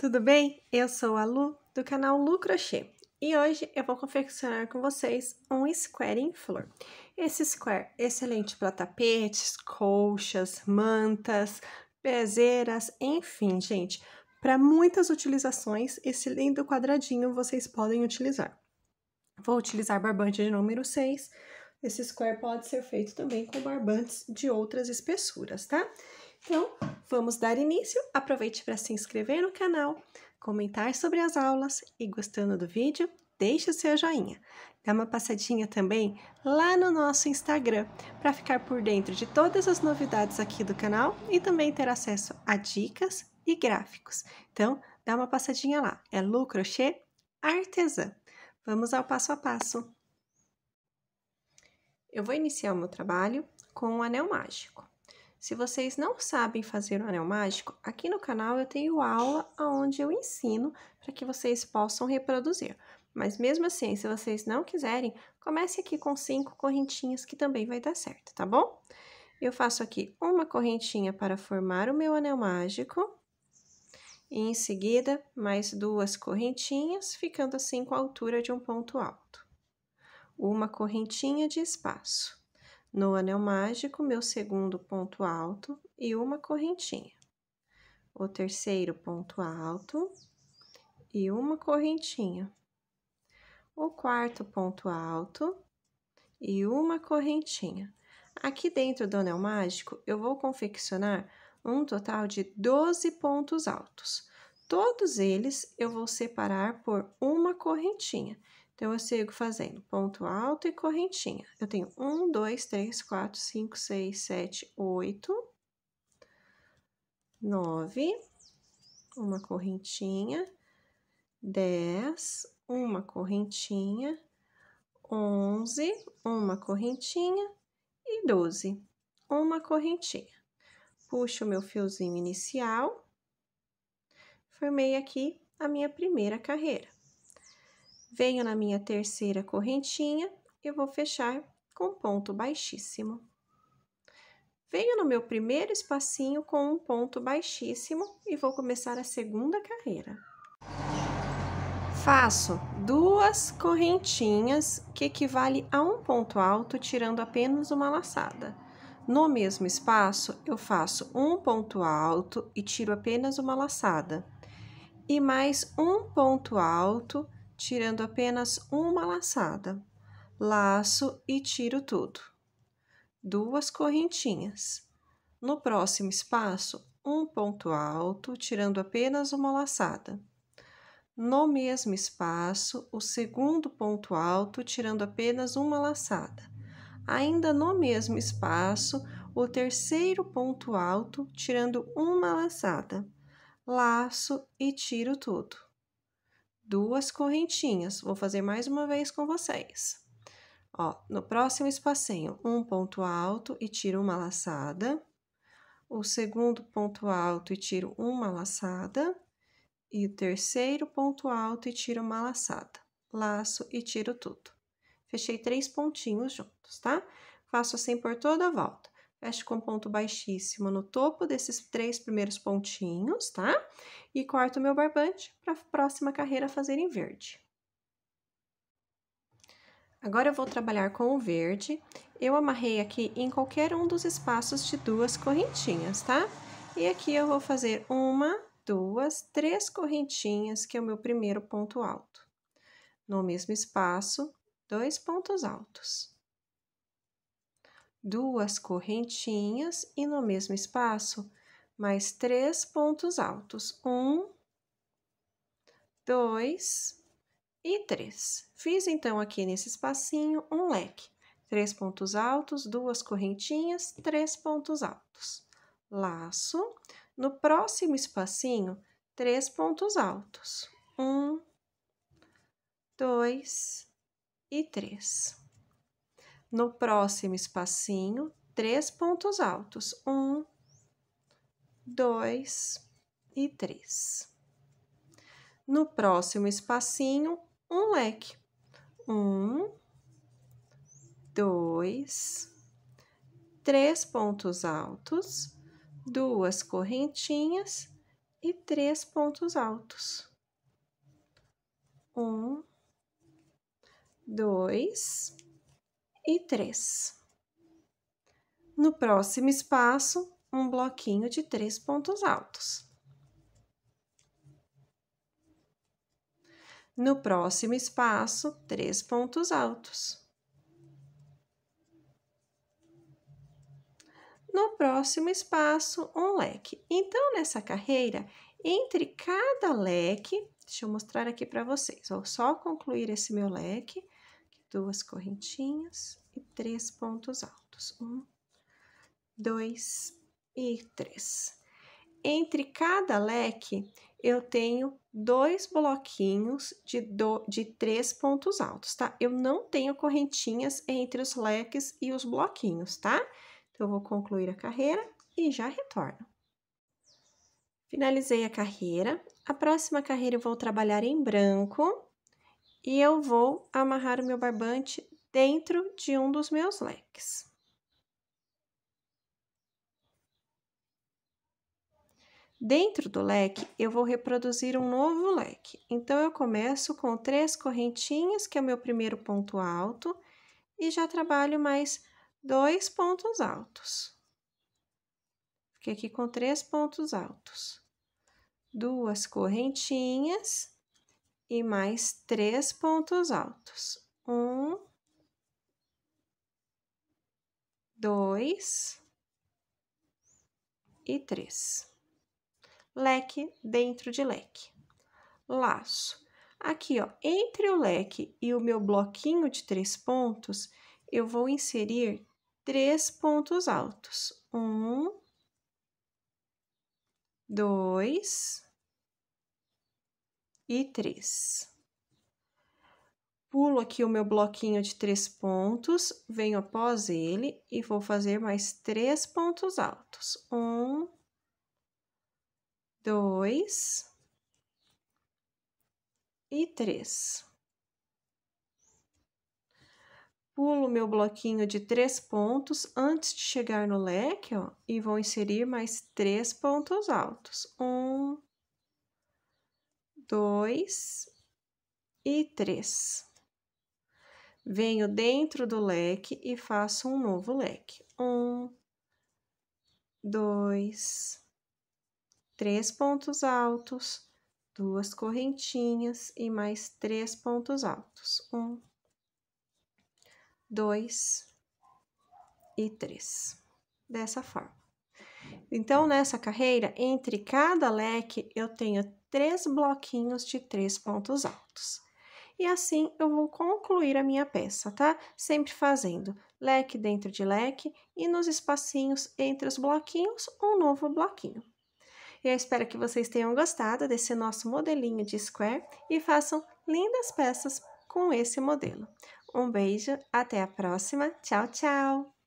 Tudo bem? Eu sou a Lu do canal Lu Crochê e hoje eu vou confeccionar com vocês um square em flor. Esse square excelente para tapetes, colchas, mantas, pezeiras, enfim, gente, para muitas utilizações esse lindo quadradinho vocês podem utilizar. Vou utilizar barbante de número 6. Esse square pode ser feito também com barbantes de outras espessuras, tá? Então, vamos dar início. Aproveite para se inscrever no canal, comentar sobre as aulas e, gostando do vídeo, deixe o seu joinha. Dá uma passadinha também lá no nosso Instagram para ficar por dentro de todas as novidades aqui do canal e também ter acesso a dicas e gráficos. Então, dá uma passadinha lá. É Lu Crochê Artesã. Vamos ao passo a passo. Eu vou iniciar o meu trabalho com um anel mágico. Se vocês não sabem fazer o anel mágico, aqui no canal eu tenho aula onde eu ensino para que vocês possam reproduzir. Mas mesmo assim, se vocês não quiserem, comece aqui com cinco correntinhas que também vai dar certo, tá bom? Eu faço aqui uma correntinha para formar o meu anel mágico. E em seguida, mais duas correntinhas, ficando assim com a altura de um ponto alto. Uma correntinha de espaço. No anel mágico, meu segundo ponto alto e uma correntinha. O terceiro ponto alto e uma correntinha. O quarto ponto alto e uma correntinha. Aqui dentro do anel mágico, eu vou confeccionar um total de 12 pontos altos. Todos eles eu vou separar por uma correntinha. Então, eu sigo fazendo ponto alto e correntinha. Eu tenho um, dois, três, quatro, cinco, seis, sete, oito, nove, uma correntinha, dez, uma correntinha, onze, uma correntinha e doze, uma correntinha. Puxo o meu fiozinho inicial, formei aqui a minha primeira carreira. Venho na minha terceira correntinha, e vou fechar com ponto baixíssimo. Venho no meu primeiro espacinho com um ponto baixíssimo e vou começar a segunda carreira. Faço duas correntinhas que equivale a um ponto alto, tirando apenas uma laçada. No mesmo espaço, eu faço um ponto alto e tiro apenas uma laçada. E mais um ponto alto tirando apenas uma laçada, laço e tiro tudo. Duas correntinhas. No próximo espaço, um ponto alto, tirando apenas uma laçada. No mesmo espaço, o segundo ponto alto, tirando apenas uma laçada. Ainda no mesmo espaço, o terceiro ponto alto, tirando uma laçada. Laço e tiro tudo duas correntinhas. Vou fazer mais uma vez com vocês. Ó, no próximo espacinho, um ponto alto e tiro uma laçada. O segundo ponto alto e tiro uma laçada. E o terceiro ponto alto e tiro uma laçada. Laço e tiro tudo. Fechei três pontinhos juntos, tá? Faço assim por toda a volta feche com ponto baixíssimo no topo desses três primeiros pontinhos, tá? E corto o meu barbante para a próxima carreira fazer em verde. Agora eu vou trabalhar com o verde. Eu amarrei aqui em qualquer um dos espaços de duas correntinhas, tá? E aqui eu vou fazer uma, duas, três correntinhas, que é o meu primeiro ponto alto. No mesmo espaço, dois pontos altos duas correntinhas e no mesmo espaço mais três pontos altos. Um, dois e três. Fiz então aqui nesse espacinho um leque. Três pontos altos, duas correntinhas, três pontos altos. Laço. No próximo espacinho, três pontos altos. Um, dois e três. No próximo espacinho, três pontos altos. Um, dois e três. No próximo espacinho, um leque. Um, dois, três pontos altos, duas correntinhas e três pontos altos. Um, dois, e 3. No próximo espaço, um bloquinho de três pontos altos. No próximo espaço, três pontos altos. No próximo espaço, um leque. Então, nessa carreira, entre cada leque, deixa eu mostrar aqui para vocês, vou só concluir esse meu leque duas correntinhas e três pontos altos. Um, dois e três. Entre cada leque, eu tenho dois bloquinhos de, do, de três pontos altos, tá? Eu não tenho correntinhas entre os leques e os bloquinhos, tá? Então, eu vou concluir a carreira e já retorno. Finalizei a carreira. A próxima carreira eu vou trabalhar em branco e eu vou amarrar o meu barbante dentro de um dos meus leques. Dentro do leque, eu vou reproduzir um novo leque. Então, eu começo com três correntinhas, que é o meu primeiro ponto alto, e já trabalho mais dois pontos altos. Fiquei aqui com três pontos altos. Duas correntinhas e mais três pontos altos. Um, dois e três. Leque dentro de leque. Laço. Aqui, ó, entre o leque e o meu bloquinho de três pontos, eu vou inserir três pontos altos. Um, dois e três. Pulo aqui o meu bloquinho de três pontos, venho após ele e vou fazer mais três pontos altos. Um, dois e três. Pulo meu bloquinho de três pontos antes de chegar no leque, ó, e vou inserir mais três pontos altos. Um, dois e três. Venho dentro do leque e faço um novo leque. Um, dois, três pontos altos, duas correntinhas e mais três pontos altos. Um, dois e três. Dessa forma. Então, nessa carreira, entre cada leque, eu tenho três bloquinhos de três pontos altos. E assim, eu vou concluir a minha peça, tá? Sempre fazendo leque dentro de leque e nos espacinhos entre os bloquinhos, um novo bloquinho. Eu espero que vocês tenham gostado desse nosso modelinho de square e façam lindas peças com esse modelo. Um beijo, até a próxima, tchau, tchau!